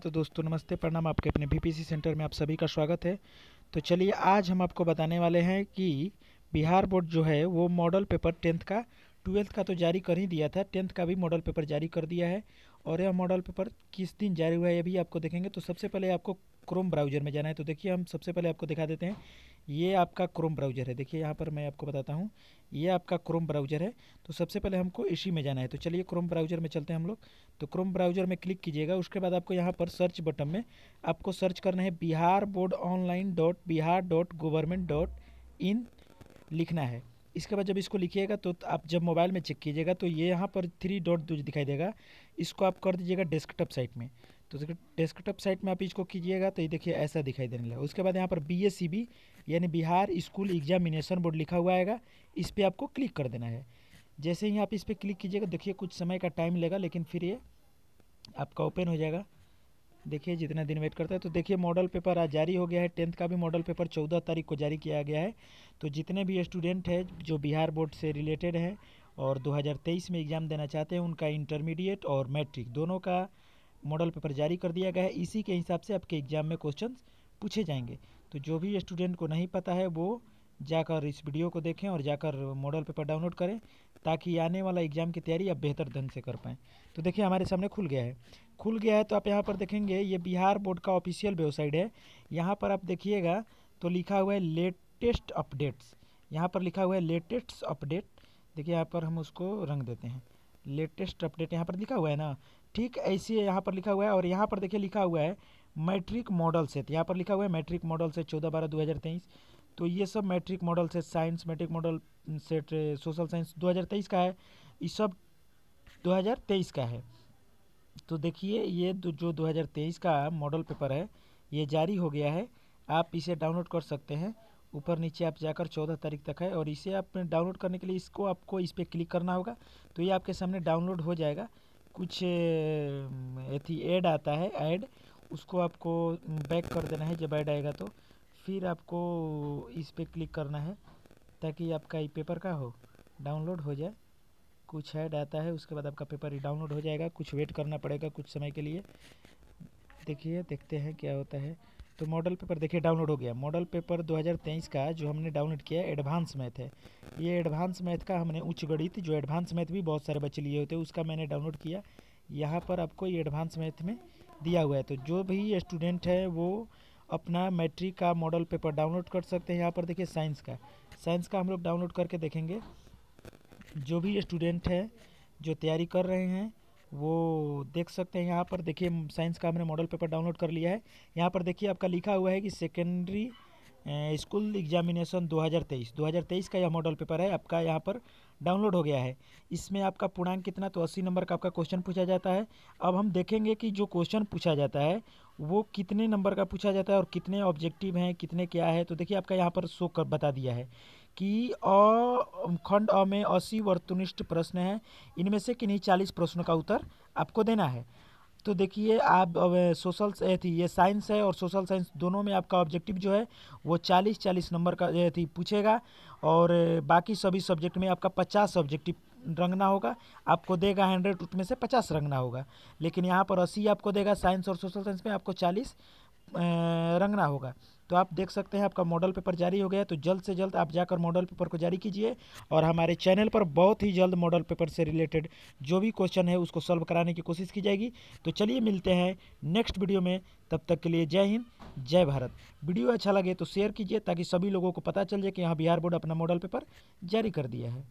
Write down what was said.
तो दोस्तों नमस्ते प्रणाम आपके अपने बीपीसी सेंटर में आप सभी का स्वागत है तो चलिए आज हम आपको बताने वाले हैं कि बिहार बोर्ड जो है वो मॉडल पेपर टेंथ का ट्वेल्थ का तो जारी कर ही दिया था टेंथ का भी मॉडल पेपर जारी कर दिया है और यह मॉडल पेपर किस दिन जारी हुआ है ये भी आपको देखेंगे तो सबसे पहले आपको क्रोम ब्राउज़र में जाना है तो देखिए हम सबसे पहले आपको दिखा देते हैं ये आपका क्रोम ब्राउज़र है देखिए यहाँ पर मैं आपको बताता हूँ ये आपका क्रोम ब्राउज़र है तो सबसे पहले हमको इसी में जाना है तो चलिए क्रोम ब्राउज़र में चलते हैं हम लोग तो क्रोम ब्राउज़र में क्लिक कीजिएगा उसके बाद आपको यहाँ पर सर्च बटन में आपको सर्च करना है Bihar board online dot Bihar dot government dot in लिखना है इसके बाद जब इसको लिखिएगा तो आप जब मोबाइल में चेक कीजिएगा तो ये यहाँ पर थ्री डॉट जो दिखाई देगा इसको आप कर दीजिएगा डेस्कटॉप साइट में तो डेस्कटॉप साइट में आप इसको कीजिएगा तो ये देखिए ऐसा दिखाई देने लगा उसके बाद यहाँ पर बी e यानी बिहार स्कूल एग्जामिनेशन बोर्ड लिखा हुआ आएगा इस पर आपको क्लिक कर देना है जैसे ही आप इस पर क्लिक कीजिएगा देखिए कुछ समय का टाइम लेगा लेकिन फिर ये आपका ओपन हो जाएगा देखिए जितना दिन वेट करता है तो देखिए मॉडल पेपर आज जारी हो गया है टेंथ का भी मॉडल पेपर चौदह तारीख को जारी किया गया है तो जितने भी स्टूडेंट हैं जो बिहार बोर्ड से रिलेटेड है और 2023 में एग्ज़ाम देना चाहते हैं उनका इंटरमीडिएट और मैट्रिक दोनों का मॉडल पेपर जारी कर दिया गया है इसी के हिसाब से आपके एग्ज़ाम में क्वेश्चन पूछे जाएंगे तो जो भी स्टूडेंट को नहीं पता है वो जाकर इस वीडियो को देखें और जाकर मॉडल पेपर डाउनलोड करें ताकि आने वाला एग्ज़ाम की तैयारी आप बेहतर ढंग से कर पाएँ तो देखिए हमारे सामने खुल गया है खुल गया है तो आप यहाँ पर देखेंगे ये बिहार बोर्ड का ऑफिशियल वेबसाइट है यहाँ पर आप देखिएगा तो लिखा हुआ है लेटेस्ट अपडेट्स यहाँ पर लिखा हुआ है लेटेस्ट अपडेट देखिए यहाँ पर हम उसको रंग देते हैं लेटेस्ट अपडेट यहाँ पर लिखा हुआ है ना ठीक ऐसे यहाँ पर लिखा हुआ है और यहाँ पर देखिए लिखा हुआ है मैट्रिक मॉडल सेट यहाँ पर लिखा हुआ है मैट्रिक मॉडल सेट चौदह बारह दो हज़ार तेईस तो ये सब matric model set science matric model set social science 2023 का है ये सब 2023 का है तो देखिए ये जो 2023 का मॉडल पेपर है ये जारी हो गया है आप इसे डाउनलोड कर सकते हैं ऊपर नीचे आप जाकर चौदह तारीख तक है और इसे आप डाउनलोड करने के लिए इसको आपको इस पर क्लिक करना होगा तो ये आपके सामने डाउनलोड हो जाएगा कुछ एथी एड आता है ऐड उसको आपको बैक कर देना है जब ऐड आएगा तो फिर आपको इस पर क्लिक करना है ताकि आपका ई पेपर का हो डाउनलोड हो जाए कुछ ऐड आता है उसके बाद आपका पेपर डाउनलोड हो जाएगा कुछ वेट करना पड़ेगा कुछ समय के लिए देखिए देखते हैं क्या होता है तो मॉडल पेपर देखिए डाउनलोड हो गया मॉडल पेपर 2023 का जो हमने डाउनलोड किया एडवांस मैथ है ये एडवांस मैथ का हमने उच्च गणित जो एडवांस मैथ भी बहुत सारे बच्चे लिए होते हैं उसका मैंने डाउनलोड किया यहाँ पर आपको ये एडवांस मैथ में दिया हुआ है तो जो भी स्टूडेंट है वो अपना मैट्रिक का मॉडल पेपर डाउनलोड कर सकते हैं यहाँ पर देखिए साइंस का साइंस का हम लोग डाउनलोड करके देखेंगे जो भी स्टूडेंट हैं जो तैयारी कर रहे हैं वो देख सकते हैं यहाँ पर देखिए साइंस का हमने मॉडल पेपर डाउनलोड कर लिया है यहाँ पर देखिए आपका लिखा हुआ है कि सेकेंडरी स्कूल एग्जामिनेशन 2023 2023 का यह मॉडल पेपर है आपका यहाँ पर डाउनलोड हो गया है इसमें आपका पूर्णांक कितना तो अस्सी नंबर का आपका क्वेश्चन पूछा जाता है अब हम देखेंगे कि जो क्वेश्चन पूछा जाता है वो कितने नंबर का पूछा जाता है और कितने ऑब्जेक्टिव हैं कितने क्या है तो देखिए आपका यहाँ पर शो कर बता दिया है कि अ खंड अ में अस्सी वर्तनिष्ठ प्रश्न हैं इनमें से किन्हीं चालीस प्रश्नों का उत्तर आपको देना है तो देखिए आप सोशल थी ये साइंस है और सोशल साइंस दोनों में आपका ऑब्जेक्टिव जो है वो चालीस चालीस नंबर का थी पूछेगा और बाकी सभी सब्जेक्ट में आपका पचास ऑब्जेक्टिव रंगना होगा आपको देगा हंड्रेड उसमें से पचास रंगना होगा लेकिन यहाँ पर अस्सी आपको देगा साइंस और सोशल साइंस में आपको चालीस रंगना होगा तो आप देख सकते हैं आपका मॉडल पेपर जारी हो गया तो जल्द से जल्द आप जाकर मॉडल पेपर को जारी कीजिए और हमारे चैनल पर बहुत ही जल्द मॉडल पेपर से रिलेटेड जो भी क्वेश्चन है उसको सॉल्व कराने की कोशिश की जाएगी तो चलिए मिलते हैं नेक्स्ट वीडियो में तब तक के लिए जय हिंद जय भारत वीडियो अच्छा लगे तो शेयर कीजिए ताकि सभी लोगों को पता चल जाए कि यहाँ बिहार बोर्ड अपना मॉडल पेपर जारी कर दिया है